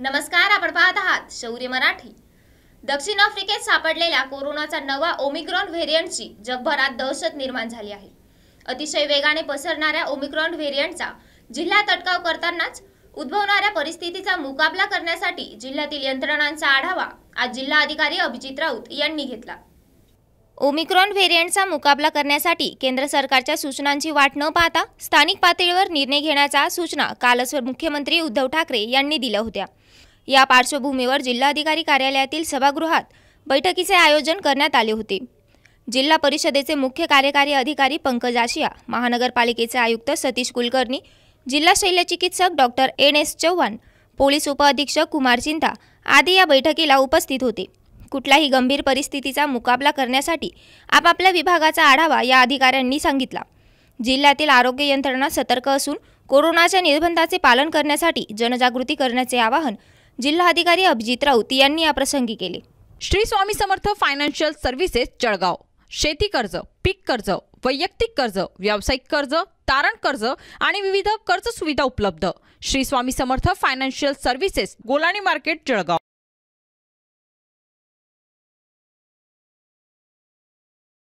नमस्कार आपण पाहत आहात शौर्य मराठी दक्षिण आफ्रिकेत सापडलेल्या कोरोनाचा नवा ओमिक्रॉन व्हेरियंटची जगभरात दहशत निर्माण झाली आहे अतिशय वेगाने पसरणाऱ्या ओमिक्रॉन व्हेरियंटचा जिल्हा अटकाव करतानाच उद्भवणाऱ्या परिस्थितीचा मुकाबला करण्यासाठी जिल्ह्यातील यंत्रणांचा आढावा आज जिल्हा अधिकारी अभिजित राऊत यांनी घेतला ओमिक्रॉन व्हेरियंटचा मुकाबला करण्यासाठी केंद्र सरकारच्या सूचनांची वाट न पाहता स्थानिक पातळीवर निर्णय घेण्याच्या सूचना कालच मुख्यमंत्री उद्धव ठाकरे यांनी दिल्या होत्या या पार्श्वभूमीवर जिल्हाधिकारी कार्यालयातील सभागृहात बैठकीचे आयोजन करण्यात आले होते जिल्हा परिषदेचे मुख्य कार्यकारी अधिकारी पंकज आशिया महानगरपालिकेचे आयुक्त सतीश कुलकर्णी जिल्हा शल्यचिकित्सक doctor N S Chavan police उपअधीक्षक कुमार चिंता आदी या बैठकीला उपस्थित होते कुठल्याही गंभीर परिस्थितीचा मुकाबला करण्यासाठी आपापल्या विभागाचा आढावा या अधिकाऱ्यांनी सांगितला जिल्ह्यातील आरोग्य यंत्रणा सतर्क असून कोरोनाच्या निर्बंधाचे पालन करण्यासाठी जनजागृती करण्याचे आवाहन जिल्हाधिकारी अभिजित राऊत यांनी या प्रसंगी केले श्री स्वामी समर्थ फायनान्शियल सर्व्हिसेस जळगाव शेती कर्ज पीक कर्ज वैयक्तिक कर्ज व्यावसायिक कर्ज तारण कर्ज आणि विविध कर्ज सुविधा उपलब्ध Shri Swami Samarth financial services Golani market Jalgaon